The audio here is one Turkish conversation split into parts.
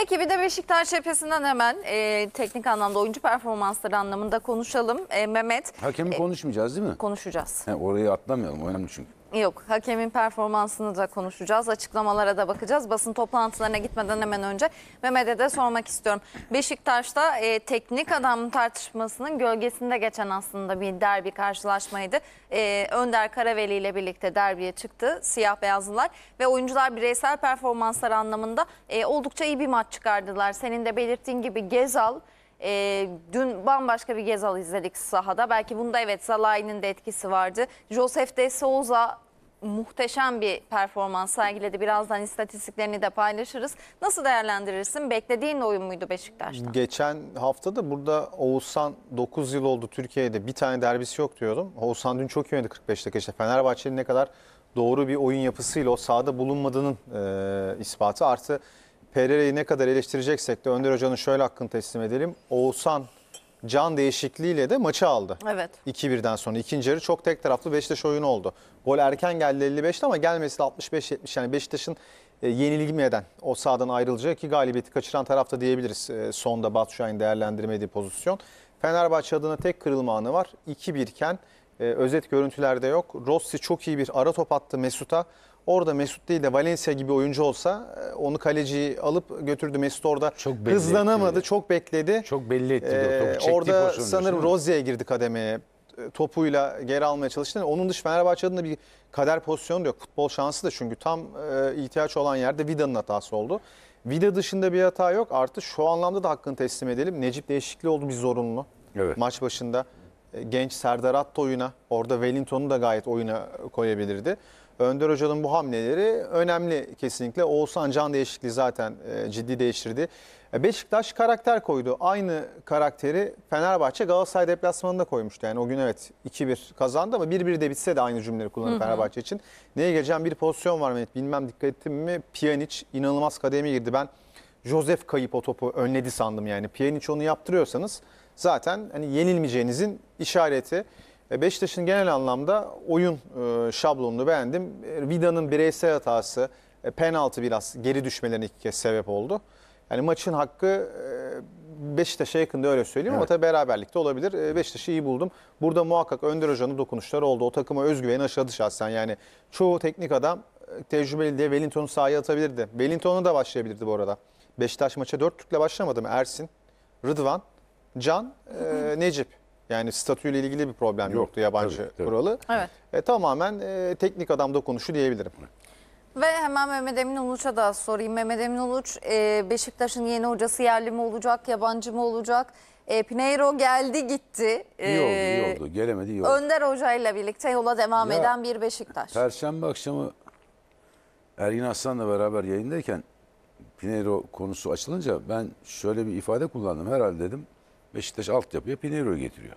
Peki bir de Beşiktaş cephesinden hemen e, teknik anlamda oyuncu performansları anlamında konuşalım. E, Mehmet. Hakemi e, konuşmayacağız değil mi? Konuşacağız. He, orayı atlamayalım önemli çünkü. Yok hakemin performansını da konuşacağız. Açıklamalara da bakacağız. Basın toplantılarına gitmeden hemen önce Mehmet'e de sormak istiyorum. Beşiktaş'ta e, teknik adam tartışmasının gölgesinde geçen aslında bir derbi karşılaşmaydı. E, Önder Karaveli ile birlikte derbiye çıktı siyah beyazlılar ve oyuncular bireysel performanslar anlamında e, oldukça iyi bir maç çıkardılar. Senin de belirttiğin gibi Gezal e, dün bambaşka bir Gezal izledik sahada. Belki bunda evet Zalai'nin de etkisi vardı. Josef de Souza muhteşem bir performans sergiledi. Birazdan istatistiklerini de paylaşırız. Nasıl değerlendirirsin? Beklediğin oyun muydu Beşiktaş'tan? Geçen hafta da burada Oğuzhan 9 yıl oldu Türkiye'de bir tane derbisi yok diyordum. Oğuzhan dün çok iyi oynadı 45 dakika. İşte Fenerbahçe'nin ne kadar doğru bir oyun yapısıyla o sahada bulunmadığının e, ispatı. Artı Pereira'yı ne kadar eleştireceksek de Önder Hoca'nın şöyle hakkını teslim edelim. Oğuzhan can değişikliğiyle de maçı aldı. Evet. 2-1'den sonra ikinci yarı çok tek taraflı Beşiktaş oyunu oldu. Gol erken geldi 55'te ama gelmesi de 65-70 yani Beşiktaş'ın e, yenilmeden o sahadan ayrılacak ki galibiyeti kaçıran tarafta diyebiliriz. E, sonda Batu Şahin değerlendirmediği pozisyon. Fenerbahçe adına tek kırılma anı var. 2-1 iken e, özet görüntülerde yok. Rossi çok iyi bir ara top attı Mesut'a. Orada Mesut değil de Valencia gibi oyuncu olsa e, onu kaleciyi alıp götürdü. Mesut orada çok hızlanamadı. Etti. Çok bekledi. Çok belli etti. Ee, orada sanırım Rozi'ye girdi kademeye e, topuyla geri almaya çalıştı. Onun dış Fenerbahçe adına bir kader pozisyonu yok. Futbol şansı da çünkü tam e, ihtiyaç olan yerde Vida'nın hatası oldu. Vida dışında bir hata yok. Artı şu anlamda da hakkını teslim edelim. Necip değişikliği oldu bir zorunlu. Evet. Maç başında. E, genç Serdar Attoy'una orada Wellington'u da gayet oyuna koyabilirdi. Önder Hoca'nın bu hamleleri önemli kesinlikle. Oğuzhan Can değişikliği zaten e, ciddi değiştirdi. E, Beşiktaş karakter koydu. Aynı karakteri Fenerbahçe Galatasaray deplasmanında koymuştu. Yani o gün evet 2-1 kazandı ama 1-1 de bitse de aynı cümleleri kullanır Fenerbahçe için. Neye geleceğim bir pozisyon var Mehmet. Bilmem dikkat ettim mi? Pjanic inanılmaz kademeye girdi. Ben Josef kayıp o topu önledi sandım yani. Pjanic onu yaptırıyorsanız zaten hani yenilmeyeceğinizin işareti. E, Beşiktaş'ın genel anlamda oyun e, şablonunu beğendim. E, Vida'nın bireysel hatası, penaltı biraz geri düşmelerine iki kez sebep oldu. Yani maçın hakkı Beşiktaş'a yakında öyle söyleyeyim evet. ama tabii beraberlikte olabilir. Beşiktaş'ı iyi buldum. Burada muhakkak Önder Hoca'nın dokunuşları oldu. O takıma özgüveni aşağı şahsen. Yani çoğu teknik adam tecrübeli diye Wellington'u sahaya atabilirdi. Wellington'a da başlayabilirdi bu arada. Beşiktaş maça dört tükle başlamadı mı? Ersin, Rıdvan, Can, e, Necip. Yani statüyle ilgili bir problem Yok, yoktu yabancı tabii, tabii. kuralı. Evet. E, tamamen e, teknik adamda konuşu diyebilirim. Ve hemen Mehmet Emin Uluç'a da sorayım. Mehmet Emin Uluç e, Beşiktaş'ın yeni hocası yerli mi olacak, yabancı mı olacak? E, Pineiro geldi gitti. E, İyi oldu, iyi oldu. Gelemedi, iyi oldu. Önder Hoca ile birlikte yola devam Ya, eden bir Beşiktaş. Perşembe akşamı Ergin Aslan'la beraber yayındayken Pinero konusu açılınca ben şöyle bir ifade kullandım. Herhalde dedim Beşiktaş altyapıya Pinheiro'yu getiriyor.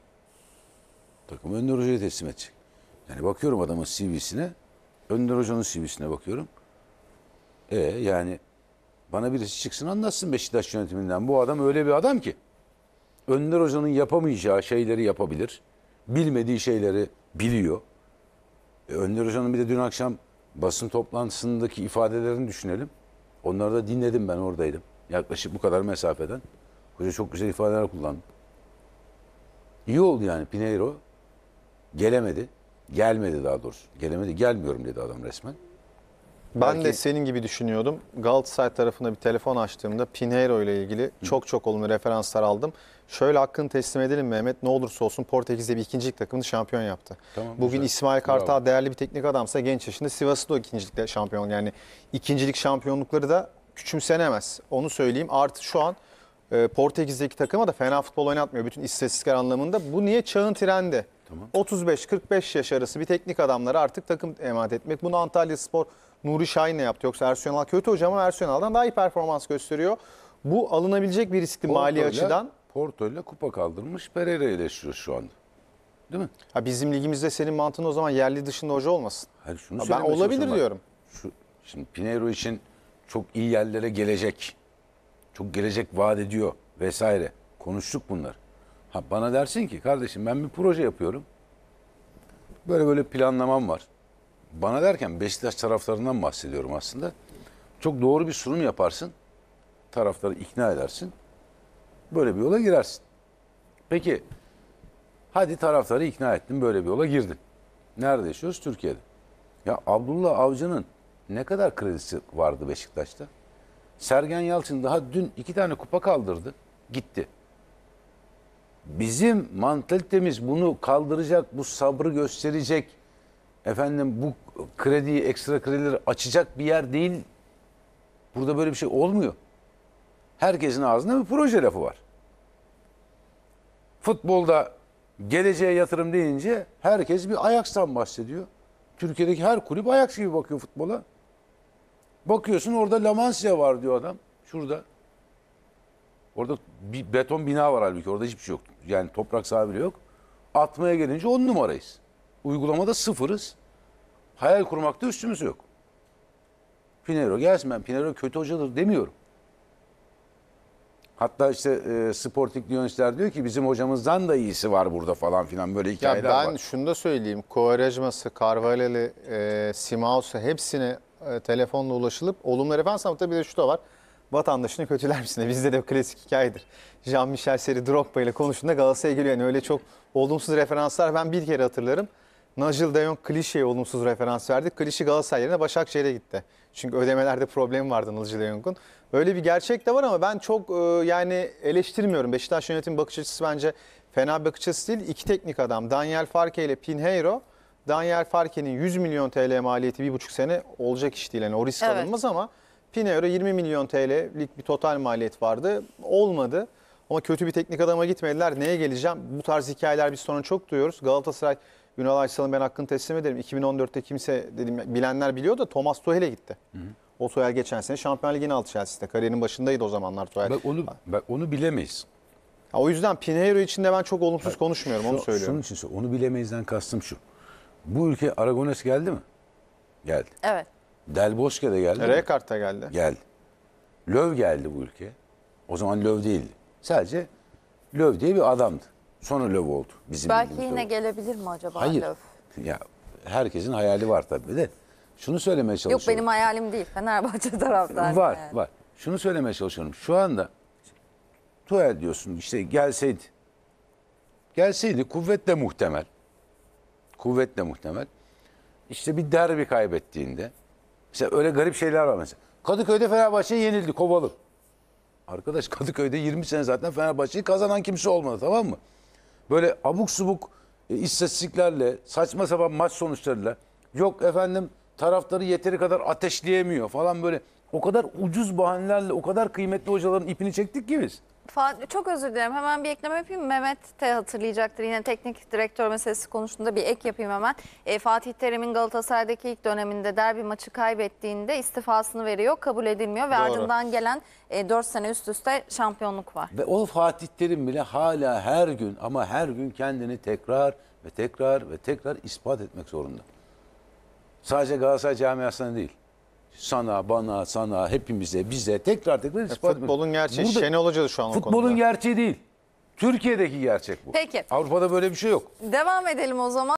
Takım Önder Hoca'ya teslim edecek. Yani bakıyorum adamın CV'sine. Önder Hoca'nın CV'sine bakıyorum. E yani bana birisi çıksın anlatsın Beşiktaş yönetiminden. Bu adam öyle bir adam ki. Önder Hoca'nın yapamayacağı şeyleri yapabilir. Bilmediği şeyleri biliyor. E, Önder Hoca'nın bir de dün akşam basın toplantısındaki ifadelerini düşünelim. Onları da dinledim ben oradaydım. Yaklaşık bu kadar mesafeden. Hoca çok güzel ifadeler kullandı. İyi oldu yani Pinheiro gelemedi. Gelmedi daha doğrusu. Gelemedi. Gelmiyorum dedi adam resmen. Ben Belki... de senin gibi düşünüyordum. Galatasaray tarafında bir telefon açtığımda Pinheiro ile ilgili Hı. çok çok olumlu referanslar aldım. Şöyle hakkını teslim edelim Mehmet. Ne olursa olsun Portekiz'de bir ikincilik takımını şampiyon yaptı. Tamam, Bugün güzel. İsmail Kartal Bravo. değerli bir teknik adamsa genç yaşında Sivas'ı da ikincilikte şampiyon. Yani ikincilik şampiyonlukları da küçümsenemez. Onu söyleyeyim. Artı şu an e, Portekiz'deki takıma da fena futbol oynatmıyor bütün istatistikler anlamında. Bu niye çağın trendi? Tamam. 35-45 yaş arası bir teknik adamları artık takım emanet etmek. Bunu Antalya Spor Nuri Şahin ne yaptı. Yoksa Ersun Yanal kötü hocam ama Ersun Yanal'dan daha iyi performans gösteriyor. Bu alınabilecek bir riskli mali açıdan. Porto ile kupa kaldırmış Pereira eleştiriyor şu anda. Değil mi? Ha bizim ligimizde senin mantığın o zaman yerli dışında hoca olmasın. Hayır, şunu ha, ben olabilir diyorum. Şu, şimdi Pinero için çok iyi yerlere gelecek çok gelecek vaat ediyor vesaire. Konuştuk bunlar. Ha, bana dersin ki kardeşim ben bir proje yapıyorum. Böyle böyle planlamam var. Bana derken Beşiktaş taraflarından bahsediyorum aslında. Çok doğru bir sunum yaparsın. Tarafları ikna edersin. Böyle bir yola girersin. Peki hadi tarafları ikna ettin böyle bir yola girdin. Nerede yaşıyoruz? Türkiye'de. Ya Abdullah Avcı'nın ne kadar kredisi vardı Beşiktaş'ta? Sergen Yalçın daha dün iki tane kupa kaldırdı. Gitti. Bizim mantalitemiz bunu kaldıracak, bu sabrı gösterecek, efendim bu krediyi, ekstra kredileri açacak bir yer değil. Burada böyle bir şey olmuyor. Herkesin ağzında bir proje lafı var. Futbolda geleceğe yatırım deyince herkes bir Ajax'tan bahsediyor. Türkiye'deki her kulüp Ajax gibi bakıyor futbola. Bakıyorsun orada La var diyor adam. Şurada. Orada bir beton bina var halbuki. Orada hiçbir şey yok. Yani toprak sahibi bile yok. Atmaya gelince on numarayız. Uygulamada sıfırız. Hayal kurmakta üstümüz yok. Pinero gelsin ben Pinero kötü hocadır demiyorum. Hatta işte e, Sporting Lyonistler diyor ki bizim hocamızdan da iyisi var burada falan filan böyle hikayeler ya ben var. Ben şunu da söyleyeyim. Kovarejması, Carvalho'lu, e, Simaos'u hepsini e, telefonla ulaşılıp olumlu referans ama tabii de şu da var. Vatandaşını kötüler misin? Bizde de klasik hikayedir. Jean-Michel Seri Drogba ile konuştuğunda Galatasaray'a geliyor. Yani öyle çok olumsuz referanslar ben bir kere hatırlarım. Nigel Dayon Jong klişeye olumsuz referans verdi. Klişi Galatasaray yerine Başakşehir'e gitti. Çünkü ödemelerde problem vardı Nigel Dayon'un. Öyle bir gerçek de var ama ben çok e, yani eleştirmiyorum. Beşiktaş yönetim bakış açısı bence fena bir bakış açısı değil. İki teknik adam Daniel Farke ile Pinheiro Daniel Farke'nin 100 milyon TL maliyeti bir buçuk sene olacak iş değil. Yani o risk Evet. alınmaz ama Pinheiro 20 milyon TL'lik bir total maliyet vardı. Olmadı. Ama kötü bir teknik adama gitmediler. Neye geleceğim? Bu tarz hikayeler biz sonra çok duyuyoruz. Galatasaray Ünal Aysal'ın ben hakkını teslim ederim. 2014'te kimse dedim bilenler biliyor da Thomas Tuchel'e gitti. O Tuchel geçen sene Şampiyon Ligi'ni aldı Chelsea'de. kariyerin başındaydı o zamanlar Tuchel. Bak onu bak onu bilemeyiz. Ha, O yüzden Pinheiro için de ben çok olumsuz konuşmuyorum onu söylüyorum. Şunun için Onu bilemeyizden kastım şu. Bu ülke Aragones geldi mi? Geldi. Evet. Del Bosque de geldi. Rekart'a geldi. Geldi. Löv geldi bu ülke. O zaman Löv değildi. Sadece Löv diye bir adamdı. Sonra Löv oldu. Bizim Belki yine Löv. gelebilir mi acaba Hayır. Löv? Ya herkesin hayali var tabii de. Şunu söylemeye çalışıyorum. Yok benim hayalim değil. Fenerbahçe taraftarı. Var yani. var. Şunu söylemeye çalışıyorum. Şu anda Tuel diyorsun işte gelseydi. Gelseydi kuvvetle muhtemel. Kuvvetle muhtemel. İşte bir derbi kaybettiğinde. Mesela öyle garip şeyler var mesela. Kadıköy'de Fenerbahçe'ye yenildi kovalım. Arkadaş Kadıköy'de 20 sene zaten Fenerbahçe'yi kazanan kimse olmadı tamam mı? Böyle abuk subuk e, istatistiklerle, saçma sapan maç sonuçlarıyla yok efendim taraftarı yeteri kadar ateşleyemiyor falan böyle o kadar ucuz bahanelerle o kadar kıymetli hocaların ipini çektik ki biz çok özür dilerim. Hemen bir ekleme yapayım. Mehmet de hatırlayacaktır. Yine teknik direktör meselesi konusunda bir ek yapayım hemen. E, Fatih Terim'in Galatasaray'daki ilk döneminde derbi maçı kaybettiğinde istifasını veriyor. Kabul edilmiyor ve Doğru. ardından gelen e, 4 sene üst üste şampiyonluk var. Ve o Fatih Terim bile hala her gün ama her gün kendini tekrar ve tekrar ve tekrar ispat etmek zorunda. Sadece Galatasaray camiasına değil sana, bana, sana, hepimize, bize tekrar tekrar ispat Futbolun gerçeği. Burada, Şenol Hoca da şu an o Futbolun konuda. gerçeği değil. Türkiye'deki gerçek bu. Peki. Avrupa'da böyle bir şey yok. Devam edelim o zaman.